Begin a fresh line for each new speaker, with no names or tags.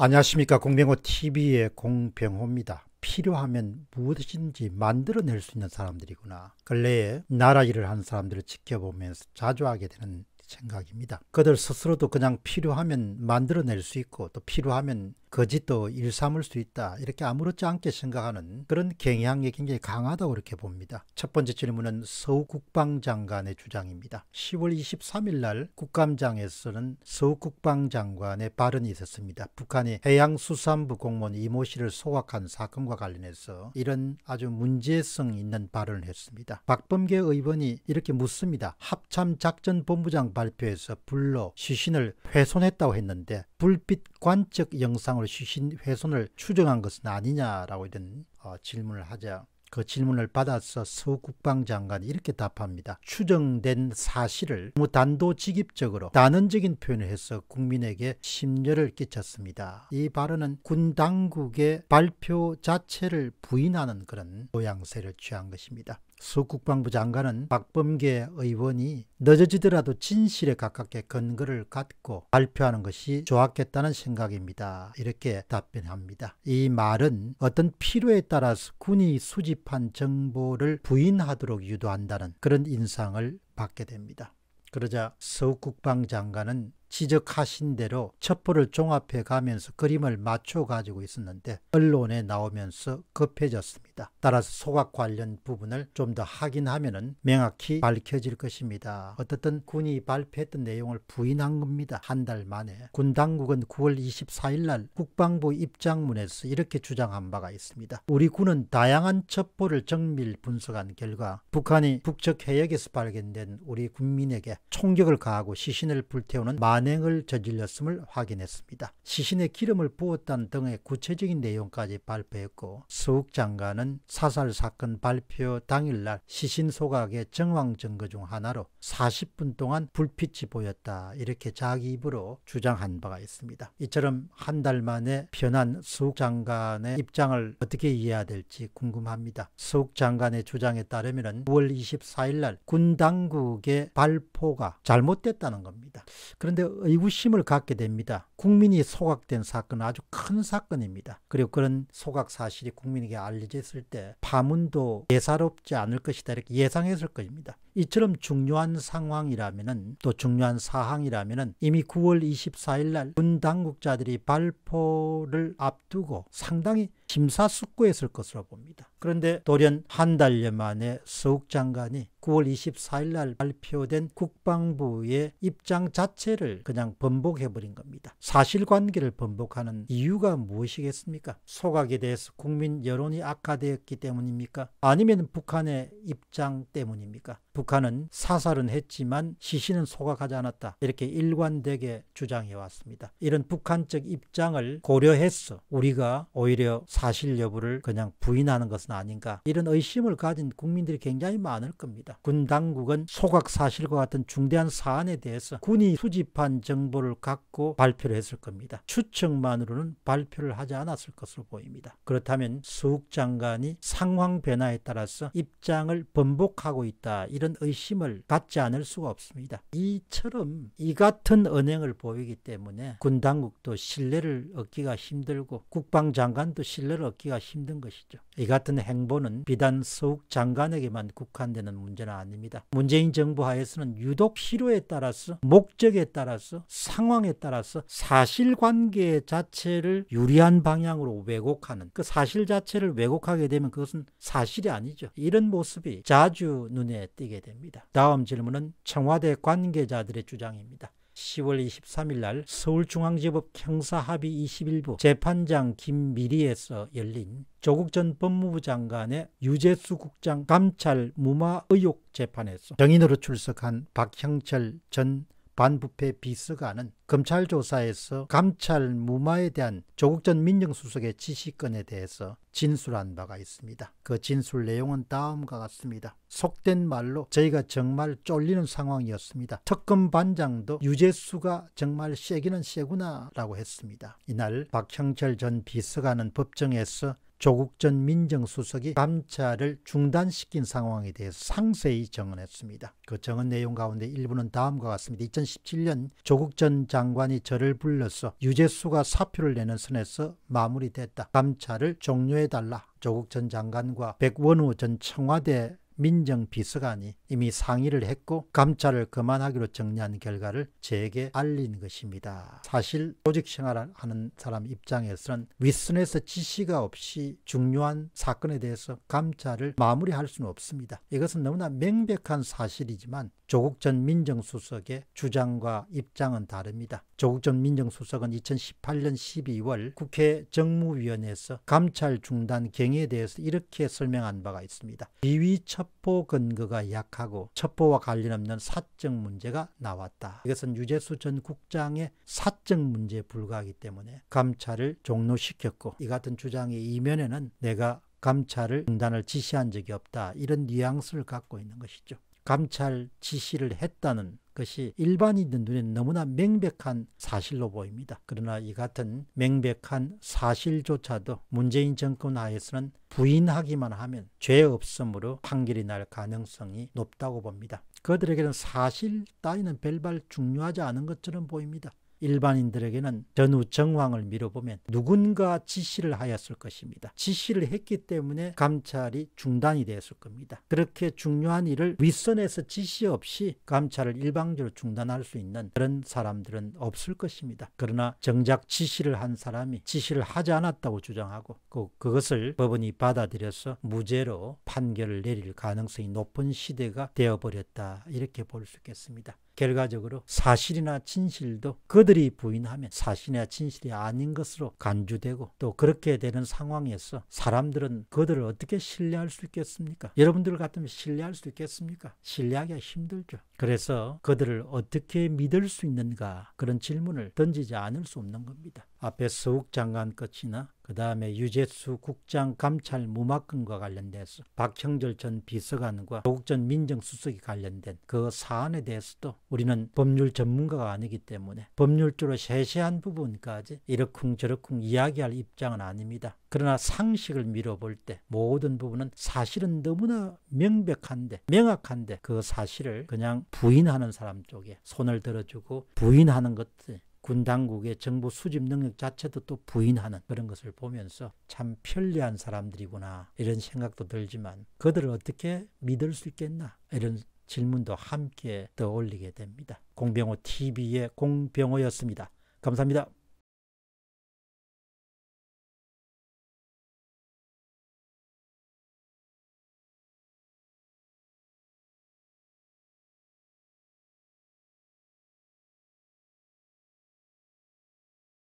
안녕하십니까 공병호TV의 공병호입니다. 필요하면 무엇인지 만들어낼 수 있는 사람들이구나. 근래에 나라 일을 하는 사람들을 지켜보면서 자주 하게 되는 생각입니다. 그들 스스로도 그냥 필요하면 만들어낼 수 있고 또 필요하면 거짓도 일삼을 수 있다 이렇게 아무렇지 않게 생각하는 그런 경향이 굉장히 강하다고 이렇게 봅니다. 첫 번째 질문은 서우 국방장관의 주장입니다. 10월 23일 날 국감장에서는 서우 국방장관의 발언이 있었습니다. 북한이 해양수산부 공무원 이모 씨를 소각한 사건과 관련해서 이런 아주 문제성 있는 발언을 했습니다. 박범계 의원이 이렇게 묻습니다. 합참작전본부장 발표에서 불러 시신을 훼손했다고 했는데 불빛 관측 영상 대상으로 시신 훼손을 추정한 것은 아니냐라고 이런 어, 질문을 하자 그 질문을 받아서 서 국방장관이 이렇게 답합니다. 추정된 사실을 너무 단도직입적으로 단언적인 표현을 해서 국민에게 심려를 끼쳤습니다. 이 발언은 군 당국의 발표 자체를 부인하는 그런 모양새를 취한 것입니다. 서국방부 장관은 박범계 의원이 늦어지더라도 진실에 가깝게 근거를 갖고 발표하는 것이 좋았겠다는 생각입니다. 이렇게 답변합니다. 이 말은 어떤 필요에 따라서 군이 수집한 정보를 부인하도록 유도한다는 그런 인상을 받게 됩니다. 그러자 서국방장관은 지적하신 대로 첩보를 종합해 가면서 그림을 맞춰 가지고 있었는데 언론에 나오면서 급해졌습니다. 있다. 따라서 소각 관련 부분을 좀 더 확인하면 명확히 밝혀질 것입니다. 어떻든 군이 발표했던 내용을 부인한 겁니다. 한 달 만에. 군 당국은 9월 24일 날 국방부 입장문에서 이렇게 주장한 바가 있습니다. 우리 군은 다양한 첩보를 정밀 분석한 결과 북한이 북측 해역에서 발견된 우리 국민에게 총격을 가하고 시신을 불태우는 만행을 저질렀음을 확인했습니다. 시신에 기름을 부었다는 등의 구체적인 내용까지 발표했고 수욱 장관은 관련 사살 사건 발표 당일날 시신 소각의 정황 증거 중 하나로 40분 동안 불빛이 보였다 이렇게 자기 입으로 주장한 바가 있습니다. 이처럼 한 달 만에 변한 수욱 장관의 입장을 어떻게 이해해야 될지 궁금합니다. 수욱 장관의 주장에 따르면 9월 24일날 군 당국의 발포가 잘못됐다는 겁니다. 그런데 의구심을 갖게 됩니다. 국민이 소각된 사건은 아주 큰 사건입니다. 그리고 그런 소각 사실이 국민에게 알려졌을 때 파문도 예사롭지 않을 것이다 이렇게 예상했을 것입니다. 이처럼 중요한 상황이라면은 또 중요한 사항이라면은 이미 9월 24일 날군 당국자들이 발포를 앞두고 상당히 심사숙고했을 것으로 봅니다. 그런데 돌연 한 달여 만에 서욱 장관이 9월 24일 날 발표된 국방부의 입장 자체를 그냥 번복해버린 겁니다. 사실관계를 번복하는 이유가 무엇이겠습니까? 소각에 대해서 국민 여론이 악화되었기 때문입니까? 아니면 북한의 입장 때문입니까? 북한은 사살은 했지만 시신은 소각하지 않았다. 이렇게 일관되게 주장해 왔습니다. 이런 북한적 입장을 고려해서 우리가 오히려 사실 여부를 그냥 부인하는 것은 아닌가 이런 의심을 가진 국민들이 굉장히 많을 겁니다. 군 당국은 소각 사실과 같은 중대한 사안에 대해서 군이 수집한 정보를 갖고 발표를 했을 겁니다. 추측만으로는 발표를 하지 않았을 것으로 보입니다. 그렇다면 수욱 장관이 상황 변화에 따라서 입장을 번복하고 있다. 이런 이런 의심을 갖지 않을 수가 없습니다. 이처럼 이 같은 언행을 보이기 때문에 군 당국도 신뢰를 얻기가 힘들고 국방장관도 신뢰를 얻기가 힘든 것이죠. 이 같은 행보는 비단 서욱 장관에게만 국한되는 문제는 아닙니다. 문재인 정부 하에서는 유독 필요에 따라서 목적에 따라서 상황에 따라서 사실관계 자체를 유리한 방향으로 왜곡하는 그 사실 자체를 왜곡하게 되면 그것은 사실이 아니죠. 이런 모습이 자주 눈에 띄게 알게 됩니다. 다음 질문은 청와대 관계자들의 주장입니다. 10월 23일 날 서울중앙지법 형사합의 21부 재판장 김미리에서 열린 조국 전 법무부 장관의 유재수 국장 감찰 무마 의혹 재판에서 정인으로 출석한 박형철 전 반부패 비서관은 검찰 조사에서 감찰 무마에 대한 조국 전 민정수석의 지시권에 대해서 진술한 바가 있습니다. 그 진술 내용은 다음과 같습니다. 속된 말로 저희가 정말 쫄리는 상황이었습니다. 특검 반장도 유재수가 정말 세기는 세구나 라고 했습니다. 이날 박형철 전 비서관은 법정에서 조국 전 민정수석이 감찰을 중단시킨 상황에 대해 상세히 정언했습니다. 그 정언 내용 가운데 일부는 다음과 같습니다. 2017년 조국 전 장관이 저를 불러서 유재수가 사표를 내는 선에서 마무리됐다. 감찰을 종료해달라. 조국 전 장관과 백원우 전 청와대 민정비서관이 이미 상의를 했고 감찰을 그만하기로 정리한 결과를 제게 알린 것입니다. 사실 조직 생활하는 사람 입장에서는 윗선에서 지시가 없이 중요한 사건에 대해서 감찰을 마무리할 수는 없습니다. 이것은 너무나 명백한 사실이지만 조국 전 민정수석의 주장과 입장은 다릅니다. 조국 전 민정수석은 2018년 12월 국회 정무위원회에서 감찰 중단 경위에 대해서 이렇게 설명한 바가 있습니다. 비위 첩보 근거가 약하고 첩보와 관련 없는 사적 문제가 나왔다. 이것은 유재수 전 국장의 사적 문제에 불과하기 때문에 감찰을 종료시켰고 이 같은 주장의 이면에는 내가 감찰을 중단을 지시한 적이 없다. 이런 뉘앙스를 갖고 있는 것이죠. 감찰 지시를 했다는 것이 일반인들 눈에 너무나 명백한 사실로 보입니다. 그러나 이 같은 명백한 사실조차도 문재인 정권 하에서는 부인하기만 하면 죄 없음으로 판결이 날 가능성이 높다고 봅니다. 그들에게는 사실 따위는 별발 중요하지 않은 것처럼 보입니다. 일반인들에게는 전우정황을 밀어보면 누군가 지시를 하였을 것입니다. 지시를 했기 때문에 감찰이 중단이 되었을 겁니다. 그렇게 중요한 일을 윗선에서 지시 없이 감찰을 일방적으로 중단할 수 있는 그런 사람들은 없을 것입니다. 그러나 정작 지시를 한 사람이 지시를 하지 않았다고 주장하고 그, 그것을 법원이 받아들여서 무죄로 판결을 내릴 가능성이 높은 시대가 되어버렸다 이렇게 볼 수 있겠습니다. 결과적으로 사실이나 진실도 그들이 부인하면 사실이나 진실이 아닌 것으로 간주되고 또 그렇게 되는 상황에서 사람들은 그들을 어떻게 신뢰할 수 있겠습니까? 여러분들 같으면 신뢰할 수 있겠습니까? 신뢰하기가 힘들죠. 그래서 그들을 어떻게 믿을 수 있는가 그런 질문을 던지지 않을 수 없는 겁니다. 앞에 서욱 장관 끝이나 그 다음에 유재수 국장 감찰 무마건과 관련돼서 박형절 전 비서관과 조국 전 민정수석이 관련된 그 사안에 대해서도 우리는 법률 전문가가 아니기 때문에 법률적으로 세세한 부분까지 이러쿵저렇쿵 이야기할 입장은 아닙니다. 그러나 상식을 미뤄볼 때 모든 부분은 사실은 너무나 명백한데 명확한데 그 사실을 그냥 부인하는 사람 쪽에 손을 들어주고 부인하는 것들 군 당국의 정보 수집 능력 자체도 또 부인하는 그런 것을 보면서 참 편리한 사람들이구나 이런 생각도 들지만 그들을 어떻게 믿을 수 있겠나 이런 질문도 함께 떠올리게 됩니다. 공병호 TV의 공병호였습니다. 감사합니다.